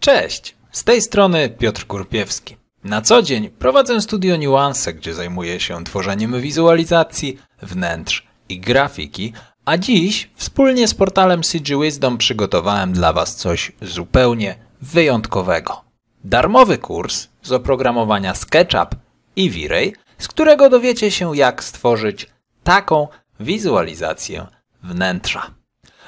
Cześć, z tej strony Piotr Kurpiewski. Na co dzień prowadzę studio Nuance, gdzie zajmuję się tworzeniem wizualizacji, wnętrz i grafiki, a dziś wspólnie z portalem CG Wisdom przygotowałem dla Was coś zupełnie wyjątkowego. Darmowy kurs z oprogramowania SketchUp i V-Ray, z którego dowiecie się jak stworzyć taką wizualizację wnętrza.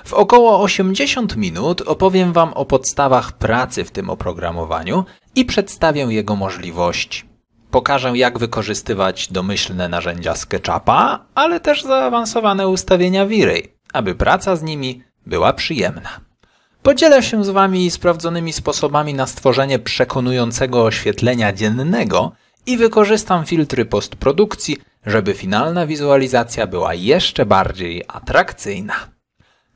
W około 80 minut opowiem Wam o podstawach pracy w tym oprogramowaniu i przedstawię jego możliwości. Pokażę jak wykorzystywać domyślne narzędzia SketchUpa, ale też zaawansowane ustawienia V-Ray, aby praca z nimi była przyjemna. Podzielę się z Wami sprawdzonymi sposobami na stworzenie przekonującego oświetlenia dziennego i wykorzystam filtry postprodukcji, żeby finalna wizualizacja była jeszcze bardziej atrakcyjna.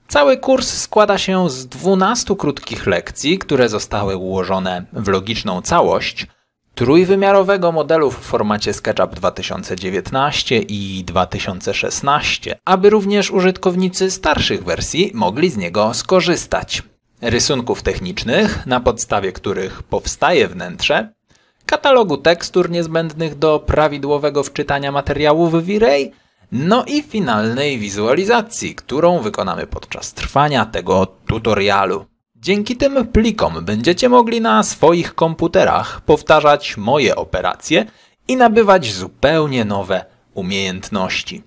Cały kurs składa się z 12 krótkich lekcji, które zostały ułożone w logiczną całość trójwymiarowego modelu w formacie SketchUp 2019 i 2016, aby również użytkownicy starszych wersji mogli z niego skorzystać. Rysunków technicznych, na podstawie których powstaje wnętrze, katalogu tekstur niezbędnych do prawidłowego wczytania materiału w V-Ray no i finalnej wizualizacji, którą wykonamy podczas trwania tego tutorialu. Dzięki tym plikom będziecie mogli na swoich komputerach powtarzać moje operacje i nabywać zupełnie nowe umiejętności.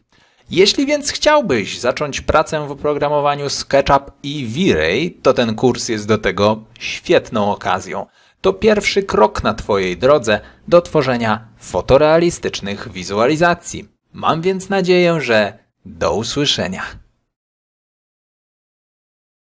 Jeśli więc chciałbyś zacząć pracę w oprogramowaniu SketchUp i V-Ray, to ten kurs jest do tego świetną okazją. To pierwszy krok na Twojej drodze do tworzenia fotorealistycznych wizualizacji. Mam więc nadzieję, że do usłyszenia.